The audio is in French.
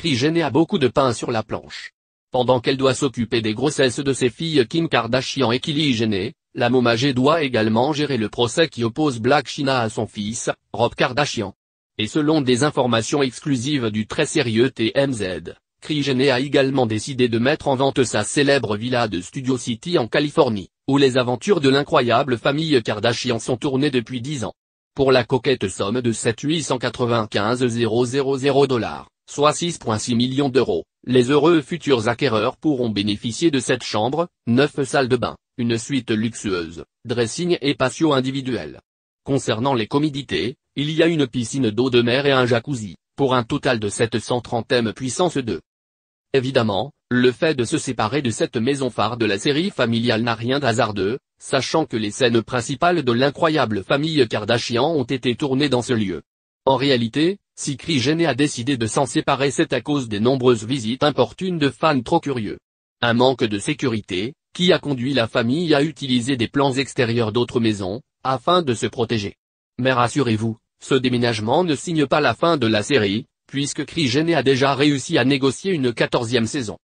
cri gêné a beaucoup de pain sur la planche. Pendant qu'elle doit s'occuper des grossesses de ses filles Kim Kardashian et Kylie Jenner, la momagée doit également gérer le procès qui oppose Black China à son fils, Rob Kardashian. Et selon des informations exclusives du très sérieux TMZ, Jenner a également décidé de mettre en vente sa célèbre villa de Studio City en Californie, où les aventures de l'incroyable famille Kardashian sont tournées depuis 10 ans. Pour la coquette somme de 7 895 000 dollars soit 6,6 millions d'euros. Les heureux futurs acquéreurs pourront bénéficier de cette chambre, neuf salles de bain, une suite luxueuse, dressing et patio individuel. Concernant les commodités, il y a une piscine d'eau de mer et un jacuzzi, pour un total de 730 M puissance 2. Évidemment, le fait de se séparer de cette maison phare de la série familiale n'a rien d'hasardeux, sachant que les scènes principales de l'incroyable famille Kardashian ont été tournées dans ce lieu. En réalité, si Crygenet a décidé de s'en séparer c'est à cause des nombreuses visites importunes de fans trop curieux. Un manque de sécurité, qui a conduit la famille à utiliser des plans extérieurs d'autres maisons, afin de se protéger. Mais rassurez-vous, ce déménagement ne signe pas la fin de la série, puisque Crygenet a déjà réussi à négocier une quatorzième saison.